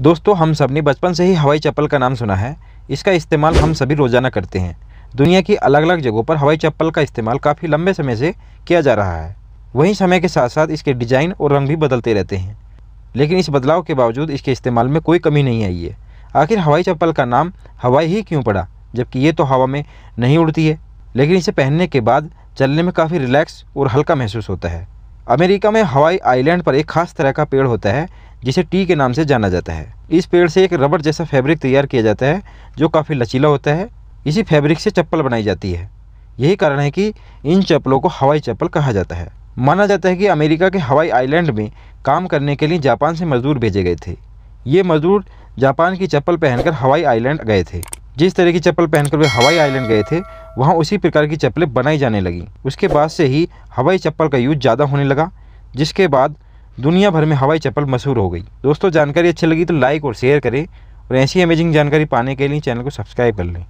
दोस्तों हम सब ने बचपन से ही हवाई चप्पल का नाम सुना है इसका इस्तेमाल हम सभी रोज़ाना करते हैं दुनिया की अलग अलग जगहों पर हवाई चप्पल का इस्तेमाल काफ़ी लंबे समय से किया जा रहा है वहीं समय के साथ साथ इसके डिज़ाइन और रंग भी बदलते रहते हैं लेकिन इस बदलाव के बावजूद इसके इस्तेमाल में कोई कमी नहीं आई है आखिर हवाई चप्पल का नाम हवाई ही क्यों पड़ा जबकि ये तो हवा में नहीं उड़ती है लेकिन इसे पहनने के बाद चलने में काफ़ी रिलैक्स और हल्का महसूस होता है अमेरिका में हवाई आइलैंड पर एक खास तरह का पेड़ होता है जिसे टी के नाम से जाना जाता है इस पेड़ से एक रबड़ जैसा फैब्रिक तैयार किया जाता है जो काफ़ी लचीला होता है इसी फैब्रिक से चप्पल बनाई जाती है यही कारण है कि इन चप्पलों को हवाई चप्पल कहा जाता है माना जाता है कि अमेरिका के हवाई आइलैंड में काम करने के लिए जापान से मजदूर भेजे गए थे ये मजदूर जापान की चप्पल पहनकर हवाई आइलैंड गए थे जिस तरह की चप्पल पहनकर वे हवाई आइलैंड गए थे वहाँ उसी प्रकार की चप्पलें बनाई जाने लगीं उसके बाद से ही हवाई चप्पल का यूज ज़्यादा होने लगा जिसके बाद दुनिया भर में हवाई चप्पल मशहूर हो गई दोस्तों जानकारी अच्छी लगी तो लाइक और शेयर करें और ऐसी अमेजिंग जानकारी पाने के लिए चैनल को सब्सक्राइब कर लें